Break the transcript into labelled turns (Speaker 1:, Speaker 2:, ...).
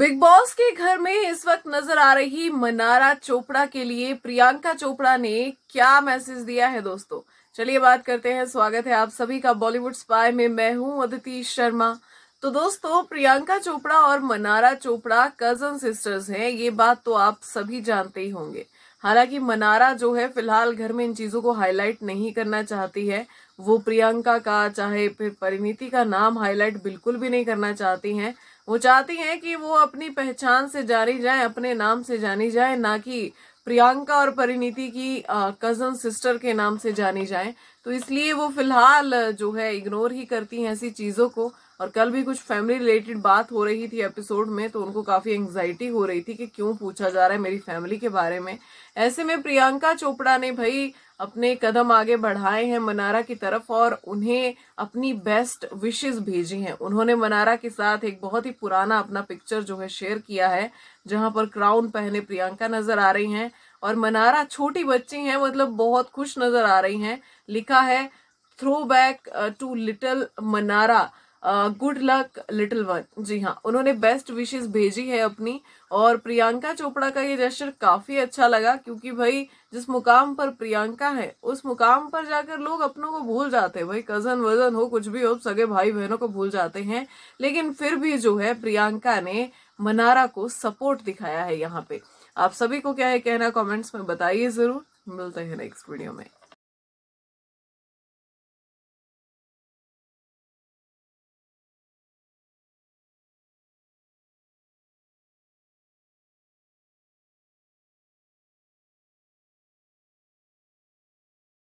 Speaker 1: big boss के घर में इस वक्त नजर आ रही मनारा चोपड़ा के लिए प्रियंका चोपड़ा ने क्या मैसेज दिया है दोस्तों चलिए बात करते हैं स्वागत है आप सभी का बॉलीवुड स्पाई में मैं हूं अदिति शर्मा तो दोस्तों प्रियंका चोपड़ा और मनारा चोपड़ा कजन सिस्टर्स हैं ये बात तो आप सभी जानते ही होंगे हालांकि मनारा जो है फिलहाल घर में इन चीजों को हाईलाइट नहीं करना चाहती है वो प्रियंका का चाहे फिर परिणीति का नाम हाईलाइट बिल्कुल भी नहीं करना चाहती हैं वो चाहती हैं कि वो अपनी पहचान से जानी जाए अपने नाम से जानी जाए ना कि प्रियंका और परिणीति की आ, कजन सिस्टर के नाम से जानी जाए तो इसलिए वो फिलहाल जो है इग्नोर ही करती हैं ऐसी चीज़ों को और कल भी कुछ फैमिली रिलेटेड बात हो रही थी एपिसोड में तो उनको काफ़ी एंग्जाइटी हो रही थी कि क्यों पूछा जा रहा है मेरी फैमिली के बारे में ऐसे में प्रियंका चोपड़ा ने भाई अपने कदम आगे बढ़ाए हैं मनारा की तरफ और उन्हें अपनी बेस्ट विशेष भेजी हैं उन्होंने मनारा के साथ एक बहुत ही पुराना अपना पिक्चर जो है शेयर किया है जहां पर क्राउन पहने प्रियंका नजर आ रही हैं और मनारा छोटी बच्ची हैं मतलब बहुत खुश नजर आ रही हैं लिखा है थ्रो बैक टू लिटल मनारा गुड लक लिटिल वन जी हाँ उन्होंने बेस्ट विशेष भेजी है अपनी और प्रियंका चोपड़ा का ये जेस्टर काफी अच्छा लगा क्योंकि भाई जिस मुकाम पर प्रियंका है उस मुकाम पर जाकर लोग अपनों को भूल जाते हैं भाई कजन वजन हो कुछ भी हो सगे भाई बहनों को भूल जाते हैं लेकिन फिर भी जो है प्रियंका ने मनारा को सपोर्ट दिखाया है यहाँ पे आप सभी को क्या है कहना कमेंट्स में बताइए जरूर मिलते हैं नेक्स्ट वीडियो में